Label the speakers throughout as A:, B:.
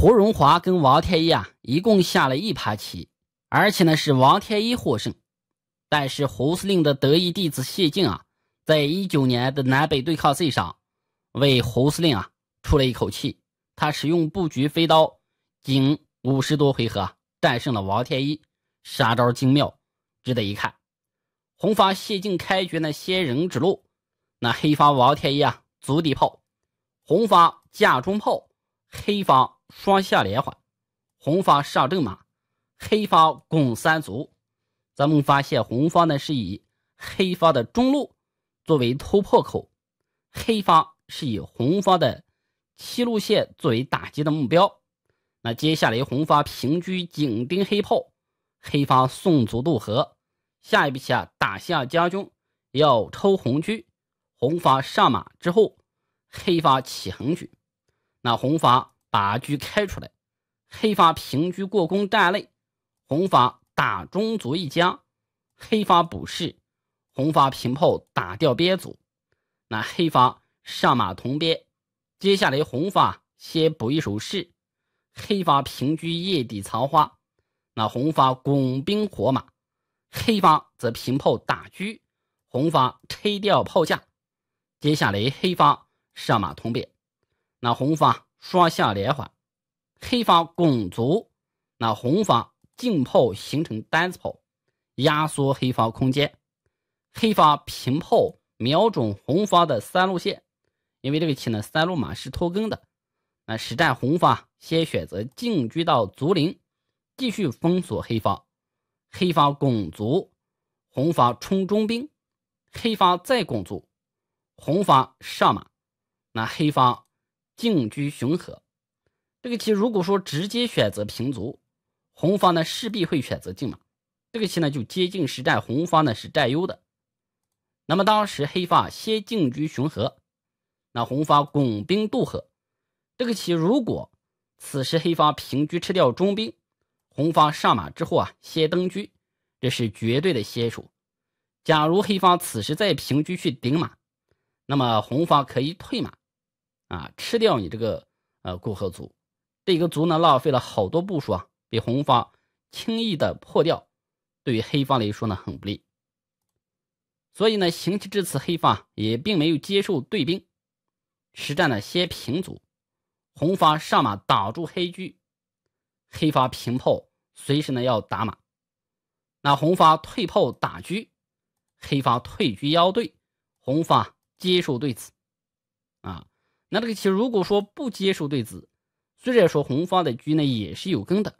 A: 胡荣华跟王天一啊，一共下了一盘棋，而且呢是王天一获胜。但是胡司令的得意弟子谢晋啊，在一九年的南北对抗赛上，为胡司令啊出了一口气。他使用布局飞刀，仅五十多回合战胜了王天一，杀招精妙，值得一看。红方谢晋开局呢先人指路，那黑方王天一啊足底炮，红方架中炮，黑方。双下连环，红方上正马，黑方拱三卒。咱们发现红方呢是以黑方的中路作为突破口，黑方是以红方的七路线作为打击的目标。那接下来红方平车紧盯黑炮，黑方送卒渡河。下一步棋啊，打下将军要抽红车，红方上马之后，黑方起横车，那红方。把车开出来，黑方平车过宫站内，红方打中卒一家，黑方补士，红方平炮打掉边卒，那黑方上马同边，接下来红方先补一手士，黑方平车夜底藏花，那红方拱兵活马，黑方则平炮打车，红方拆掉炮架，接下来黑方上马同边，那红方。双向连环，黑方拱卒，那红方进炮形成单子炮，压缩黑方空间。黑方平炮瞄准红方的三路线，因为这个棋呢，三路马是拖更的。那实战红方先选择进居到卒林，继续封锁黑方。黑方拱卒，红方冲中兵，黑方再拱卒，红方上马，那黑方。进居雄河，这个棋如果说直接选择平卒，红方呢势必会选择进马，这个棋呢就接近实战，红方呢是占优的。那么当时黑方先进居雄河，那红方拱兵渡河，这个棋如果此时黑方平车吃掉中兵，红方上马之后啊先登车，这是绝对的先手。假如黑方此时再平车去顶马，那么红方可以退马。啊，吃掉你这个呃过河卒，这个卒呢浪费了好多步数啊，被红方轻易的破掉，对于黑方来说呢很不利。所以呢，行棋至此，黑方也并没有接受对兵，实战呢先平卒，红方上马挡住黑车，黑方平炮，随时呢要打马。那红方退炮打车，黑方退车腰对，红方接受对子。那这个棋如果说不接受对子，虽然说红方的车呢也是有根的，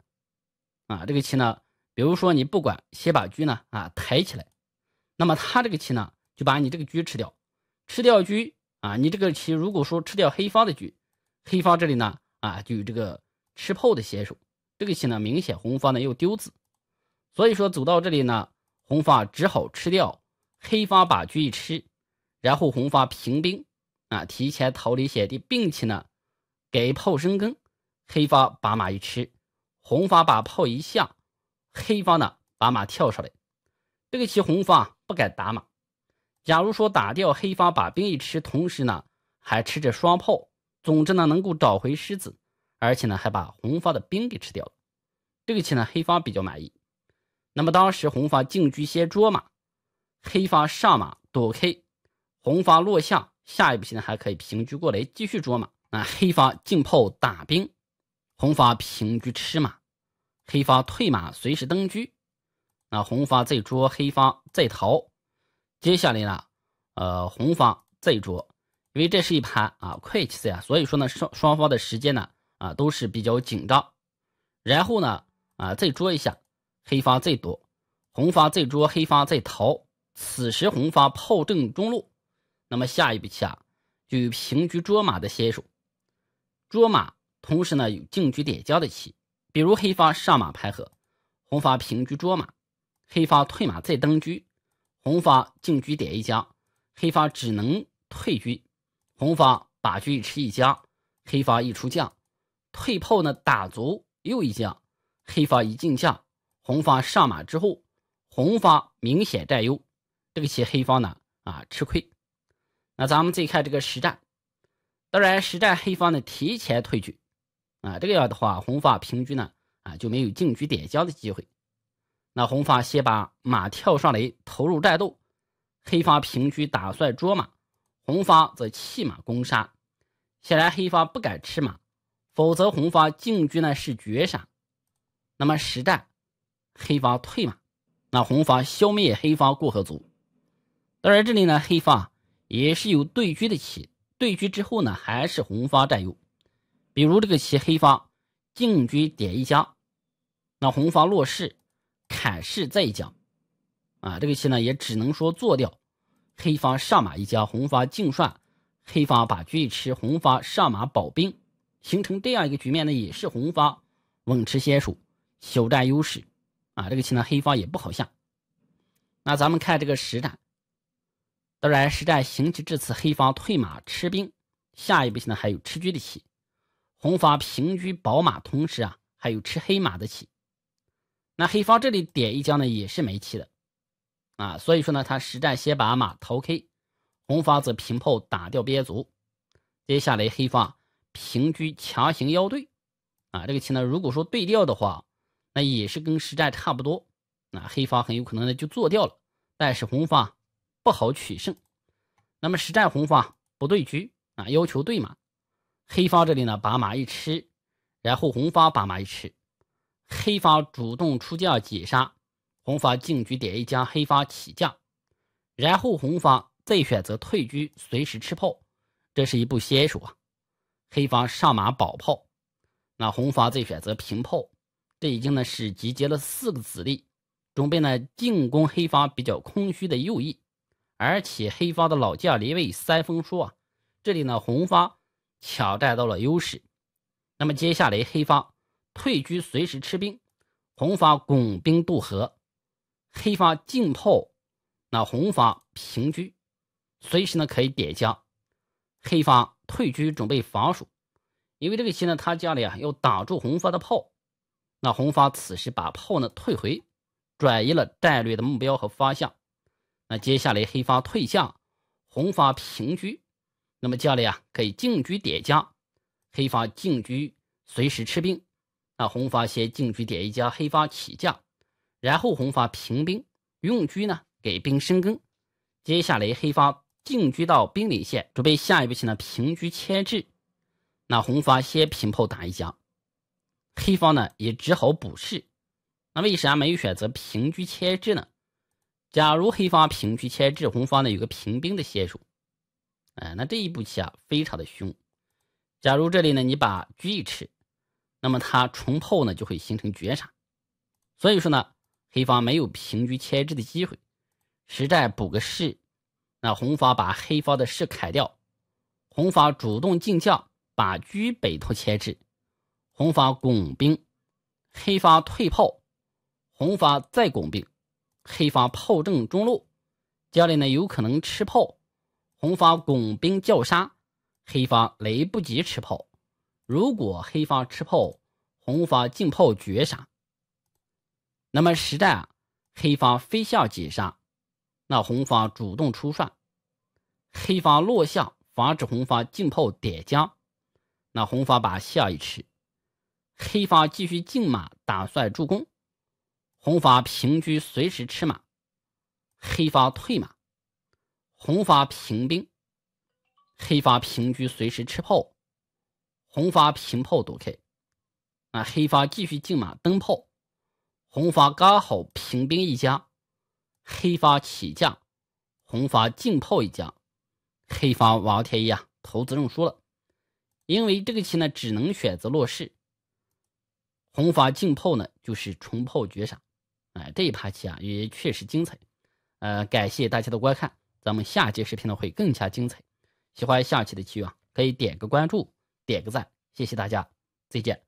A: 啊，这个棋呢，比如说你不管先把车呢啊抬起来，那么他这个棋呢就把你这个车吃掉，吃掉车啊，你这个棋如果说吃掉黑方的车，黑方这里呢啊就有这个吃炮的先手，这个棋呢明显红方呢又丢子，所以说走到这里呢，红方只好吃掉黑方把车一吃，然后红方平兵。啊！提前逃离险地，并且呢，给炮生根。黑方把马一吃，红方把炮一下，黑方呢把马跳上来。这个棋红方不敢打马。假如说打掉黑方把兵一吃，同时呢还吃着双炮。总之呢能够找回狮子，而且呢还把红方的兵给吃掉了。这个棋呢黑方比较满意。那么当时红方进车先捉马，黑方上马躲开，红方落下。下一步棋呢还可以平车过来继续捉马啊！黑方进炮打兵，红方平车吃马，黑方退马随时登车。那红方再捉，黑方再逃。接下来呢，呃，红方再捉，因为这是一盘啊快棋赛啊，所以说呢双双方的时间呢啊都是比较紧张。然后呢啊再捉一下，黑方再躲，红方再捉，黑方再逃。此时红方炮正中路。那么下一步棋啊，就有平局捉马的先手，捉马同时呢有进局点将的棋，比如黑方上马拍河，红方平局捉马，黑方退马再登车，红方进局点一将，黑方只能退车，红方把车吃一将，黑方一出将，退炮呢打卒又一将，黑方一进将，红方上马之后，红方明显占优，这个棋黑方呢啊吃亏。那咱们再看这个实战，当然实战黑方呢提前退局，啊，这个样的话，红方平局呢啊就没有进局点将的机会。那红方先把马跳上来投入战斗，黑方平局打算捉马，红方则弃马攻杀。显然黑方不敢吃马，否则红方进局呢是绝杀。那么实战，黑方退马，那红方消灭黑方过河卒。当然这里呢，黑方。也是有对车的棋，对车之后呢，还是红方占优。比如这个棋，黑方进车点一将，那红方落士砍士再将，啊，这个棋呢，也只能说做掉。黑方上马一将，红方进帅，黑方把车一吃，红方上马保兵，形成这样一个局面呢，也是红方稳持先手，小占优势。啊，这个棋呢，黑方也不好下。那咱们看这个实战。当然，实战行棋至此，黑方退马吃兵，下一步棋呢还有吃车的棋，红方平车宝马，同时啊还有吃黑马的棋。那黑方这里点一将呢也是没棋的啊，所以说呢他实战先把马逃开，红方则平炮打掉边卒。接下来黑方平车强行腰对，啊这个棋呢如果说对掉的话，那也是跟实战差不多。那黑方很有可能呢就做掉了，但是红方。不好取胜，那么实战红方不对车啊，要求对马。黑方这里呢把马一吃，然后红方把马一吃，黑方主动出将解杀，红方进车点一将，黑方起将，然后红方再选择退车，随时吃炮。这是一步先手啊。黑方上马保炮，那红方再选择平炮，这已经呢是集结了四个子力，准备呢进攻黑方比较空虚的右翼。而且黑方的老将离位三封说啊！这里呢，红方抢占到了优势。那么接下来，黑方退居随时吃兵，红方拱兵渡河，黑方进炮，那红方平车，随时呢可以点将。黑方退居准备防守，因为这个棋呢，他家里啊要挡住红方的炮。那红方此时把炮呢退回，转移了战略的目标和方向。那接下来黑方退象，红方平车，那么将来啊可以进车点将，黑方进车随时吃兵。那红方先进车点一将，黑方起将，然后红方平兵用车呢给兵生根。接下来黑方进车到兵临线，准备下一步棋呢平车牵制。那红方先平炮打一将，黑方呢也只好补士，那为啥没有选择平车牵制呢？假如黑方平车牵制红方呢，有个平兵的先手，哎，那这一步棋啊，非常的凶。假如这里呢，你把车一吃，那么他重炮呢就会形成绝杀。所以说呢，黑方没有平车牵制的机会，实战补个士，那红方把黑方的士砍掉，红方主动进将，把车北头牵制，红方拱兵，黑方退炮，红方再拱兵。黑方炮正中路，将来呢有可能吃炮。红方拱兵叫杀，黑方来不及吃炮。如果黑方吃炮，红方进炮绝杀。那么实战啊，黑方飞象解杀，那红方主动出帅，黑方落象防止红方进炮点将。那红方把象一吃，黑方继续进马打算助攻。红方平车随时吃马，黑方退马，红方平兵，黑方平车随时吃炮，红方平炮躲开，啊，黑方继续进马登炮，红方刚好平兵一家，黑方起将，红方进炮一家，黑方王天一啊，投资认输了，因为这个棋呢只能选择落士，红方进炮呢就是冲炮绝杀。哎，这一盘棋啊也确实精彩，呃，感谢大家的观看，咱们下期视频呢会更加精彩，喜欢下期的棋友啊可以点个关注，点个赞，谢谢大家，再见。